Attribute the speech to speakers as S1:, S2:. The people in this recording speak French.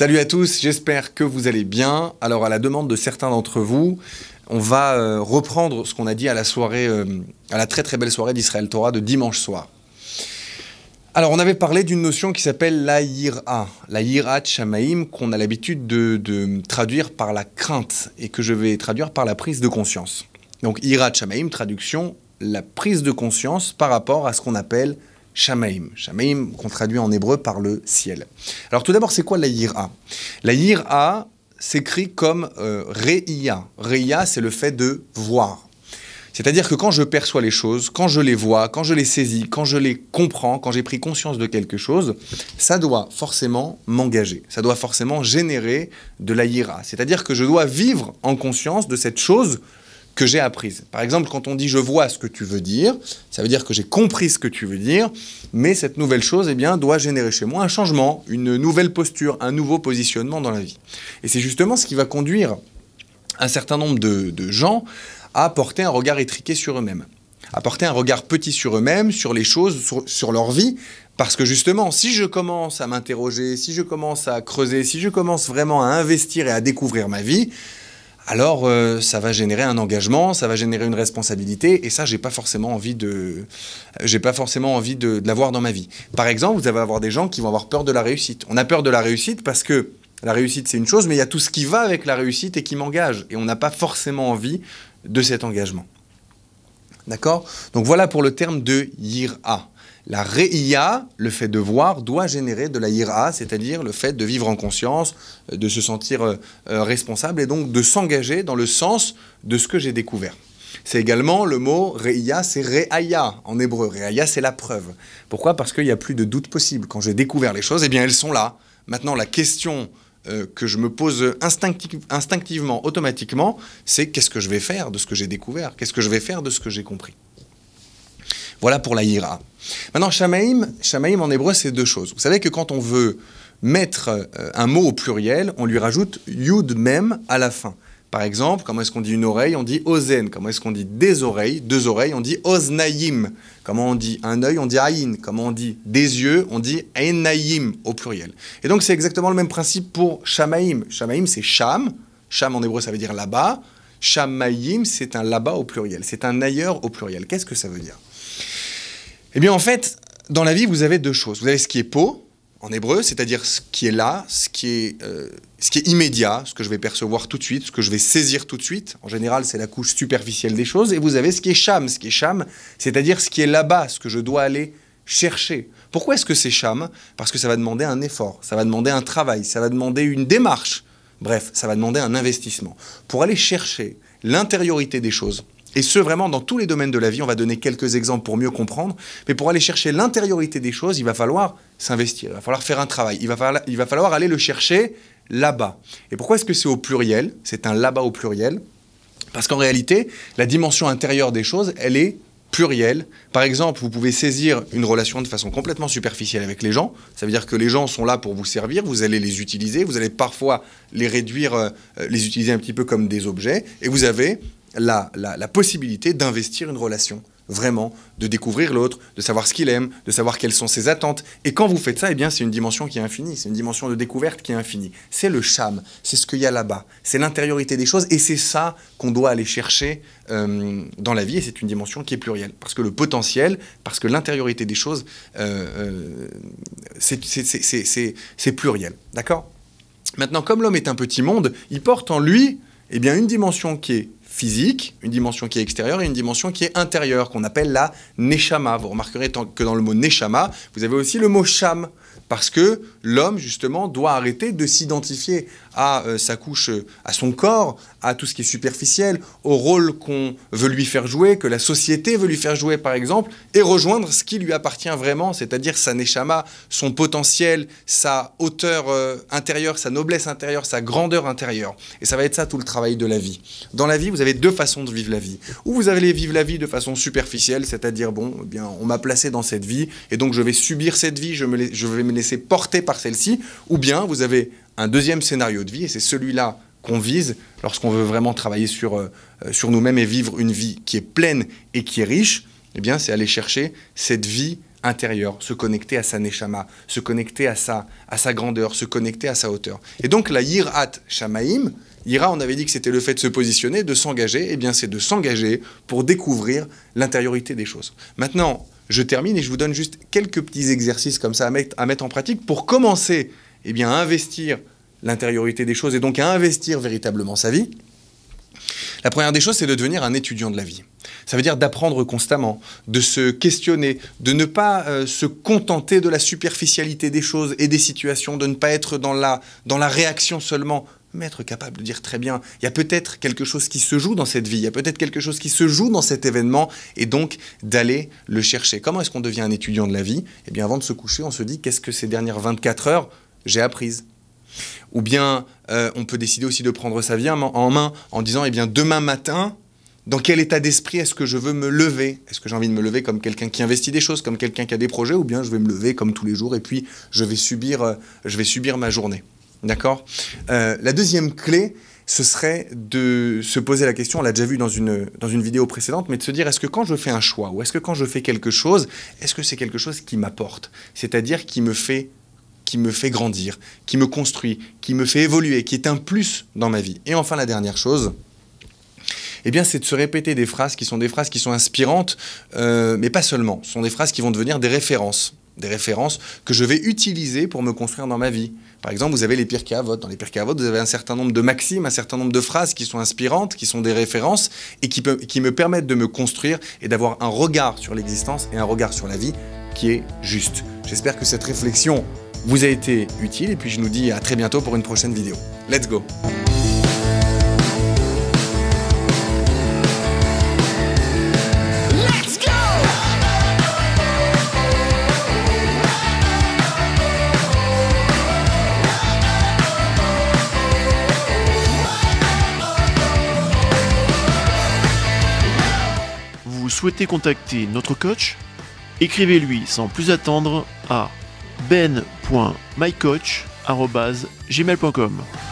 S1: Salut à tous, j'espère que vous allez bien. Alors à la demande de certains d'entre vous, on va euh, reprendre ce qu'on a dit à la soirée, euh, à la très très belle soirée d'Israël Torah de dimanche soir. Alors on avait parlé d'une notion qui s'appelle la yira, la yira qu'on a l'habitude de, traduire par la crainte et que je vais traduire par la prise de conscience. Donc yira chamaïm traduction, la prise de conscience par rapport à ce qu'on appelle Shamaim. qu'on traduit en hébreu par le ciel. Alors tout d'abord, c'est quoi la yira La yira s'écrit comme euh, reiya. c'est le fait de voir. C'est-à-dire que quand je perçois les choses, quand je les vois, quand je les saisis, quand je les comprends, quand j'ai pris conscience de quelque chose, ça doit forcément m'engager, ça doit forcément générer de la ira. C'est-à-dire que je dois vivre en conscience de cette chose que j'ai apprise. Par exemple, quand on dit je vois ce que tu veux dire, ça veut dire que j'ai compris ce que tu veux dire, mais cette nouvelle chose eh bien, doit générer chez moi un changement, une nouvelle posture, un nouveau positionnement dans la vie. Et c'est justement ce qui va conduire un certain nombre de, gens à porter un regard étriqué sur eux-mêmes à porter un regard petit sur eux-mêmes, sur les choses, sur leur vie, parce que justement, si je commence à m'interroger, si je commence à creuser, si je commence vraiment à investir et à découvrir ma vie, alors euh, ça va générer un engagement, ça va générer une responsabilité, et ça, j'ai pas forcément envie de, j'ai pas forcément envie de, l'avoir dans ma vie. Par exemple, vous allez avoir des gens qui vont avoir peur de la réussite. On a peur de la réussite parce que la réussite, c'est une chose, mais il y a tout ce qui va avec la réussite et qui m'engage, et on n'a pas forcément envie de cet engagement. D'accord Donc voilà pour le terme de à ». La réia, le fait de voir, doit générer de la ira, c'est-à-dire le fait de vivre en conscience, de se sentir euh, euh, responsable et donc de s'engager dans le sens de ce que j'ai découvert. C'est également le mot réia, c'est réaya en hébreu. Réaya, c'est la preuve. Pourquoi Parce qu'il n'y a plus de doute possible. Quand j'ai découvert les choses, eh bien, elles sont là. Maintenant, la question euh, que je me pose instinctivement, automatiquement, c'est qu'est-ce que je vais faire de ce que j'ai découvert Qu'est-ce que je vais faire de ce que j'ai compris voilà pour la Ira. Maintenant, shamaïm, Shamaïm en hébreu, c'est deux choses. Vous savez que quand on veut mettre euh, un mot au pluriel, on lui rajoute Yud même à la fin. Par exemple, comment est-ce qu'on dit une oreille On dit ozen. Comment est-ce qu'on dit des oreilles Deux oreilles, on dit oznaïm. Comment on dit un œil On dit aïn. Comment on dit des yeux On dit enaïm au pluriel. Et donc c'est exactement le même principe pour shamaïm. Shamaïm c'est cham Sham en hébreu ça veut dire là-bas. Shamaïm c'est un là-bas au pluriel. C'est un ailleurs au pluriel. Qu'est-ce que ça veut dire eh bien, en fait, dans la vie, vous avez deux choses. Vous avez ce qui est peau, en hébreu, c'est-à-dire ce qui est là, ce qui est, euh, ce qui est immédiat, ce que je vais percevoir tout de suite, ce que je vais saisir tout de suite. En général, c'est la couche superficielle des choses. Et vous avez ce qui est cham, ce qui est cham, c'est-à-dire ce qui est là-bas, ce que je dois aller chercher. Pourquoi est-ce que c'est cham Parce que ça va demander un effort, ça va demander un travail, ça va demander une démarche. Bref, ça va demander un investissement. Pour aller chercher l'intériorité des choses, et ce, vraiment, dans tous les domaines de la vie, on va donner quelques exemples pour mieux comprendre. Mais pour aller chercher l'intériorité des choses, il va falloir s'investir, il va falloir faire un travail, il va falloir, aller le chercher là-bas. Et pourquoi est-ce que c'est au pluriel C'est un là-bas au pluriel. Parce qu'en réalité, la dimension intérieure des choses, elle est plurielle. Par exemple, vous pouvez saisir une relation de façon complètement superficielle avec les gens. Ça veut dire que les gens sont là pour vous servir, vous allez les utiliser, vous allez parfois les réduire, euh, euh, les utiliser un petit peu comme des objets, et vous avez la, possibilité d'investir une relation vraiment, de découvrir l'autre, de savoir ce qu'il aime, de savoir quelles sont ses attentes. Et quand vous faites ça, eh bien, c'est une dimension qui est infinie, c'est une dimension de découverte qui est infinie. C'est le charme, c'est ce qu'il y a là-bas, c'est l'intériorité des choses, et c'est ça qu'on doit aller chercher euh, dans la vie, et c'est une dimension qui est plurielle. Parce que le potentiel, parce que l'intériorité des choses, euh, euh, c'est pluriel. D'accord Maintenant, comme l'homme est un petit monde, il porte en lui eh bien, une dimension qui est physique, une dimension qui est extérieure et une dimension qui est intérieure, qu'on appelle la neshama. Vous remarquerez que dans le mot neshama, vous avez aussi le mot cham, parce que l'homme, justement, doit arrêter de s'identifier à euh, sa couche, euh, à son corps, à tout ce qui est superficiel, au rôle qu'on veut lui faire jouer, que la société veut lui faire jouer par exemple, et rejoindre ce qui lui appartient vraiment, c'est-à-dire sa neshama, son potentiel, sa hauteur euh, intérieure, sa noblesse intérieure, sa grandeur intérieure. Et ça va être ça tout le travail de la vie. Dans la vie, vous avez deux façons de vivre la vie. Ou vous allez vivre la vie de façon superficielle, c'est-à-dire bon, eh bien on m'a placé dans cette vie et donc je vais subir cette vie, je vais me laisser porter par celle-ci, ou bien vous avez un deuxième scénario de vie, et c'est celui-là qu'on vise lorsqu'on veut vraiment travailler euh, euh, sur, nous-mêmes et vivre une vie qui est pleine et qui est riche, eh bien, c'est aller chercher cette vie intérieure, se connecter à sa neshama, se connecter à sa, grandeur, se connecter à sa hauteur. Et donc la yirat shamaim, ira, on avait dit que c'était le fait de se positionner, de s'engager, eh bien c'est de s'engager pour découvrir l'intériorité des choses. Maintenant, je termine et je vous donne juste quelques petits exercices comme ça à mettre en pratique pour commencer eh bien, investir l'intériorité des choses et donc à investir véritablement sa vie, la première des choses, c'est de devenir un étudiant de la vie. Ça veut dire d'apprendre constamment, de se questionner, de ne pas euh, se contenter de la superficialité des choses et des situations, de ne pas être dans la, dans la réaction seulement, mais être capable de dire très bien, il y a peut-être quelque chose qui se joue dans cette vie, il y a peut-être quelque chose qui se joue dans cet événement, et donc d'aller le chercher. Comment est-ce qu'on devient un étudiant de la vie Eh bien, avant de se coucher, on se dit, qu'est-ce que ces dernières 24 heures j'ai apprise. Ou bien euh, on peut décider aussi de prendre sa vie en main en disant, eh bien demain matin, dans quel état d'esprit est-ce que je veux me lever Est-ce que j'ai envie de me lever comme quelqu'un qui investit des choses, comme quelqu'un qui a des projets, ou bien je vais me lever comme tous les jours et puis je vais subir, euh, je vais subir ma journée D'accord euh, La deuxième clé, ce serait de se poser la question, on l'a déjà vu dans une, dans une vidéo précédente, mais de se dire est-ce que quand je fais un choix ou est-ce que quand je fais quelque chose, est-ce que c'est quelque chose qui m'apporte C'est-à-dire qui me fait qui me fait grandir, qui me construit, qui me fait évoluer, qui est un plus dans ma vie. Et enfin, la dernière chose, eh bien, c'est de se répéter des phrases qui sont des phrases qui sont inspirantes, euh, mais pas seulement. Ce sont des phrases qui vont devenir des références des références que je vais utiliser pour me construire dans ma vie. Par exemple, vous avez les pires à Dans les pires à vous avez un certain nombre de maximes, un certain nombre de phrases qui sont inspirantes, qui sont des références et qui, qui me permettent de me construire et d'avoir un regard sur l'existence et un regard sur la vie qui est juste. J'espère que cette réflexion vous a été utile et puis je nous dis à très bientôt pour une prochaine vidéo. Let's go Vous souhaitez contacter notre coach Écrivez-lui sans plus attendre à ben.mycoach.gmail.com.